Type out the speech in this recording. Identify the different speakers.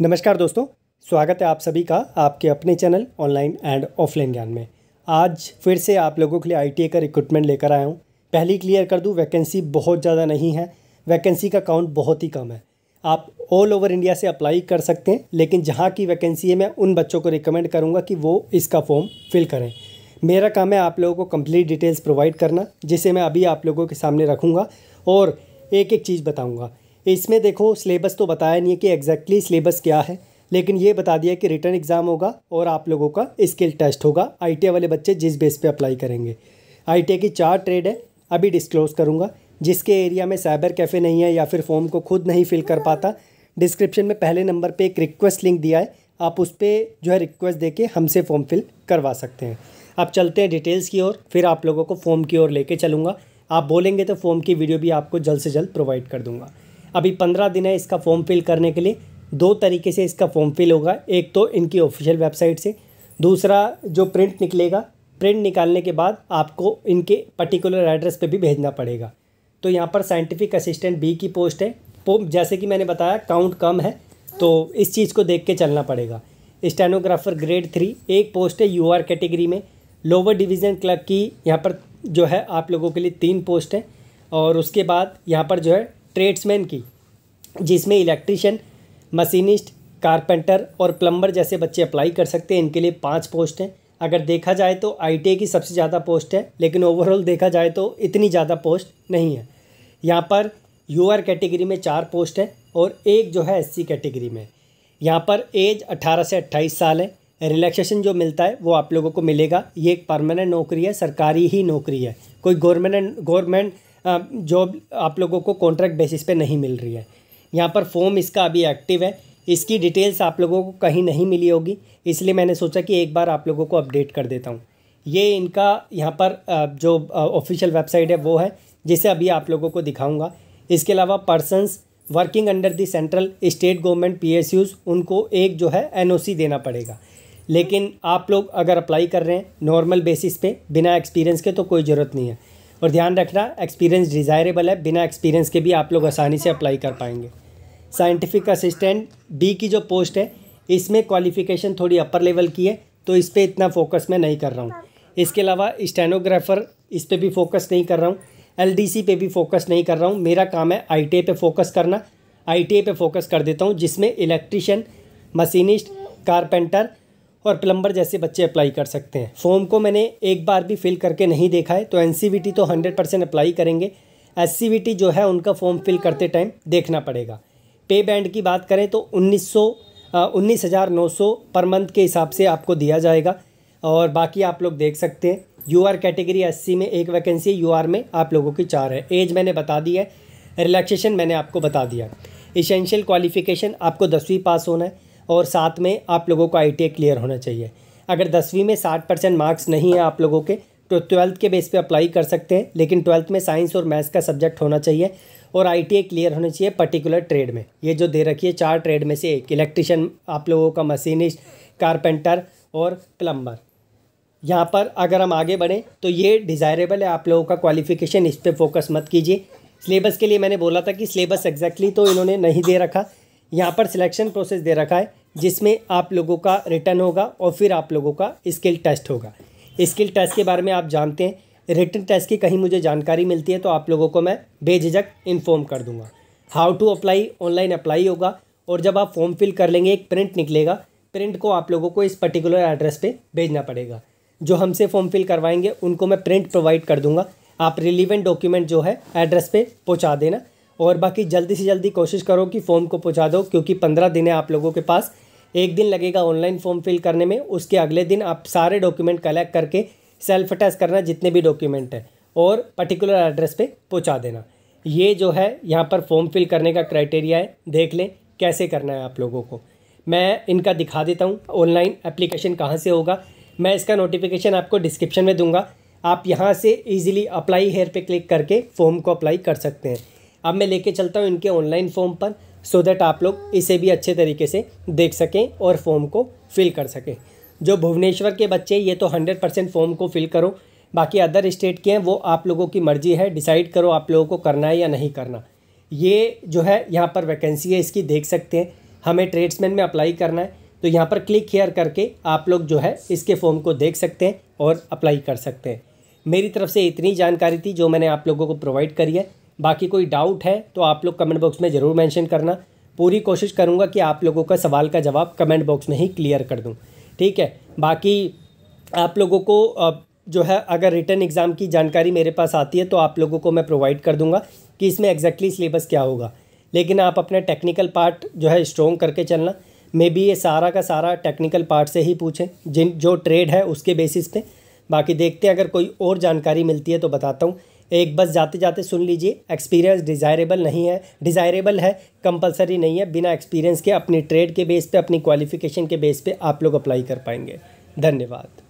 Speaker 1: नमस्कार दोस्तों स्वागत है आप सभी का आपके अपने चैनल ऑनलाइन एंड ऑफलाइन ज्ञान में आज फिर से आप लोगों के लिए आई का रिक्रूटमेंट लेकर आया हूँ पहली क्लियर कर दूँ वैकेंसी बहुत ज़्यादा नहीं है वैकेंसी का काउंट बहुत ही कम है आप ऑल ओवर इंडिया से अप्लाई कर सकते हैं लेकिन जहाँ की वैकेंसी है मैं उन बच्चों को रिकमेंड करूँगा कि वो इसका फॉर्म फिल करें मेरा काम है आप लोगों को कंप्लीट डिटेल्स प्रोवाइड करना जिसे मैं अभी आप लोगों के सामने रखूँगा और एक एक चीज़ बताऊँगा इसमें देखो सिलेबस तो बताया नहीं है कि एग्जैक्टली सिलेबस क्या है लेकिन ये बता दिया कि रिटर्न एग्ज़ाम होगा और आप लोगों का स्किल टेस्ट होगा आई वाले बच्चे जिस बेस पे अप्लाई करेंगे आई की चार ट्रेड है अभी डिस्क्लोज़ करूँगा जिसके एरिया में साइबर कैफ़े नहीं है या फिर फॉर्म को खुद नहीं फिल कर पाता डिस्क्रिप्शन में पहले नंबर पे एक रिक्वेस्ट लिंक दिया है आप उस पर जो है रिक्वेस्ट दे के हमसे फॉर्म फिल करवा सकते हैं आप चलते हैं डिटेल्स की ओर फिर आप लोगों को फॉर्म की ओर लेके चलूँगा आप बोलेंगे तो फॉर्म की वीडियो भी आपको जल्द से जल्द प्रोवाइड कर दूँगा अभी पंद्रह दिन है इसका फॉर्म फिल करने के लिए दो तरीके से इसका फॉर्म फिल होगा एक तो इनकी ऑफिशियल वेबसाइट से दूसरा जो प्रिंट निकलेगा प्रिंट निकालने के बाद आपको इनके पर्टिकुलर एड्रेस पे भी भेजना पड़ेगा तो यहाँ पर साइंटिफिक असिस्टेंट बी की पोस्ट है जैसे कि मैंने बताया काउंट कम है तो इस चीज़ को देख के चलना पड़ेगा स्टेनोग्राफर ग्रेड थ्री एक पोस्ट है यू आर कैटेगरी में लोअर डिवीज़न क्लर्क की यहाँ पर जो है आप लोगों के लिए तीन पोस्ट है और उसके बाद यहाँ पर जो है ट्रेड्समैन की जिसमें इलेक्ट्रिशियन मशीनिस्ट कारपेंटर और प्लम्बर जैसे बच्चे अप्लाई कर सकते हैं इनके लिए पाँच पोस्ट हैं अगर देखा जाए तो आई की सबसे ज़्यादा पोस्ट है लेकिन ओवरऑल देखा जाए तो इतनी ज़्यादा पोस्ट नहीं है यहाँ पर यू कैटेगरी में चार पोस्ट है और एक जो है एस कैटेगरी में यहाँ पर एज 18 से 28 साल है रिलैक्सेशन जो मिलता है वो आप लोगों को मिलेगा ये एक परमानेंट नौकरी है सरकारी ही नौकरी है कोई गवर्नमेंट गवर्नमेंट जॉब आप लोगों को कॉन्ट्रैक्ट बेसिस पे नहीं मिल रही है यहाँ पर फॉर्म इसका अभी एक्टिव है इसकी डिटेल्स आप लोगों को कहीं नहीं मिली होगी इसलिए मैंने सोचा कि एक बार आप लोगों को अपडेट कर देता हूँ ये इनका यहाँ पर जो ऑफिशियल वेबसाइट है वो है जिसे अभी आप लोगों को दिखाऊँगा इसके अलावा persons working under the central state government P उनको एक जो है एन देना पड़ेगा लेकिन आप लोग अगर अप्लाई कर रहे हैं नॉर्मल बेसिस पे बिना एक्सपीरियंस के तो कोई ज़रूरत नहीं है और ध्यान रखना एक्सपीरियंस डिज़ायरेबल है बिना एक्सपीरियंस के भी आप लोग आसानी से अप्लाई कर पाएंगे साइंटिफिक असिस्टेंट बी की जो पोस्ट है इसमें क्वालिफिकेशन थोड़ी अपर लेवल की है तो इस पर इतना फोकस मैं नहीं कर रहा हूँ इसके अलावा स्टेनोग्राफ़र इस पर भी फोकस नहीं कर रहा हूँ एल पे भी फोकस नहीं कर रहा हूँ मेरा काम है आई टी फोकस करना आई टी फोकस कर देता हूँ जिसमें इलेक्ट्रिशियन मशीनिस्ट कारपेंटर और प्लम्बर जैसे बच्चे अप्लाई कर सकते हैं फॉर्म को मैंने एक बार भी फिल करके नहीं देखा है तो एन तो हंड्रेड परसेंट अप्लाई करेंगे एस जो है उनका फॉर्म फिल करते टाइम देखना पड़ेगा पे बैंड की बात करें तो उन्नीस सौ उन्नीस हज़ार नौ सौ पर मंथ के हिसाब से आपको दिया जाएगा और बाकी आप लोग देख सकते हैं यू आर कैटेगरी एस में एक वैकेंसी यू आर में आप लोगों की चार है एज मैंने बता दी है रिलैक्सेशन मैंने आपको बता दिया इसेंशियल क्वालिफिकेशन आपको दसवीं पास होना है और साथ में आप लोगों को आई क्लियर होना चाहिए अगर दसवीं में साठ परसेंट मार्क्स नहीं है आप लोगों के तो ट्वेल्थ के बेस पे अप्लाई कर सकते हैं लेकिन ट्वेल्थ में साइंस और मैथ्स का सब्जेक्ट होना चाहिए और आई क्लियर होना चाहिए पर्टिकुलर ट्रेड में ये जो दे रखी है चार ट्रेड में से एक इलेक्ट्रिशियन आप लोगों का मशीनिस्ट कारपेंटर और प्लम्बर यहाँ पर अगर हम आगे बढ़ें तो ये डिज़ायरेबल है आप लोगों का क्वालिफिकेशन इस पर फोकस मत कीजिए सिलेबस के लिए मैंने बोला था कि सिलेबस एग्जैक्टली तो इन्होंने नहीं दे रखा यहाँ पर सिलेक्शन प्रोसेस दे रखा है जिसमें आप लोगों का रिटर्न होगा और फिर आप लोगों का स्किल टेस्ट होगा स्किल टेस्ट के बारे में आप जानते हैं रिटर्न टेस्ट की कहीं मुझे जानकारी मिलती है तो आप लोगों को मैं बेझिझक इन्फॉर्म कर दूंगा how to apply online apply होगा और जब आप फॉर्म फिल कर लेंगे एक प्रिंट निकलेगा प्रिंट को आप लोगों को इस पर्टिकुलर एड्रेस पे भेजना पड़ेगा जो हमसे फॉर्म फिल करवाएंगे उनको मैं प्रिंट प्रोवाइड कर दूंगा आप रिलीवेंट डॉक्यूमेंट जो है एड्रेस पे पहुंचा देना और बाकी जल्दी से जल्दी कोशिश करो कि फॉर्म को पहुँचा दो क्योंकि पंद्रह दिन है आप लोगों के पास एक दिन लगेगा ऑनलाइन फॉर्म फिल करने में उसके अगले दिन आप सारे डॉक्यूमेंट कलेक्ट करके सेल्फ अटैच करना जितने भी डॉक्यूमेंट है और पर्टिकुलर एड्रेस पे पहुंचा देना ये जो है यहाँ पर फॉर्म फिल करने का क्राइटेरिया है देख लें कैसे करना है आप लोगों को मैं इनका दिखा देता हूँ ऑनलाइन एप्लीकेशन कहाँ से होगा मैं इसका नोटिफिकेशन आपको डिस्क्रिप्शन में दूंगा आप यहाँ से ईजिली अप्लाई हेयर पे क्लिक करके फॉर्म को अप्लाई कर सकते हैं अब मैं लेके चलता हूँ इनके ऑनलाइन फॉर्म पर सो दैट आप लोग इसे भी अच्छे तरीके से देख सकें और फॉर्म को फिल कर सकें जो भुवनेश्वर के बच्चे ये तो हंड्रेड परसेंट फॉर्म को फिल करो बाकी अदर स्टेट के हैं वो आप लोगों की मर्ज़ी है डिसाइड करो आप लोगों को करना है या नहीं करना ये जो है यहाँ पर वैकेंसी है इसकी देख सकते हैं हमें ट्रेड्समैन में अप्लाई करना है तो यहाँ पर क्लिक हेयर करके आप लोग जो है इसके फॉर्म को देख सकते हैं और अप्लाई कर सकते हैं मेरी तरफ से इतनी जानकारी थी जो मैंने आप लोगों को प्रोवाइड करी है बाकी कोई डाउट है तो आप लोग कमेंट बॉक्स में ज़रूर मैंशन करना पूरी कोशिश करूँगा कि आप लोगों का सवाल का जवाब कमेंट बॉक्स में ही क्लियर कर दूँ ठीक है बाकी आप लोगों को जो है अगर रिटर्न एग्ज़ाम की जानकारी मेरे पास आती है तो आप लोगों को मैं प्रोवाइड कर दूँगा कि इसमें एग्जैक्टली सिलेबस क्या होगा लेकिन आप अपना टेक्निकल पार्ट जो है स्ट्रॉन्ग करके चलना मे बी ये सारा का सारा टेक्निकल पार्ट से ही पूछें जिन जो ट्रेड है उसके बेसिस पे बाकी देखते हैं अगर कोई और जानकारी मिलती है तो बताता हूँ एक बस जाते जाते सुन लीजिए एक्सपीरियंस डिज़ायरेबल नहीं है डिज़ायरेबल है कंपलसरी नहीं है बिना एक्सपीरियंस के अपनी ट्रेड के बेस पे अपनी क्वालिफिकेशन के बेस पे आप लोग अप्लाई कर पाएंगे धन्यवाद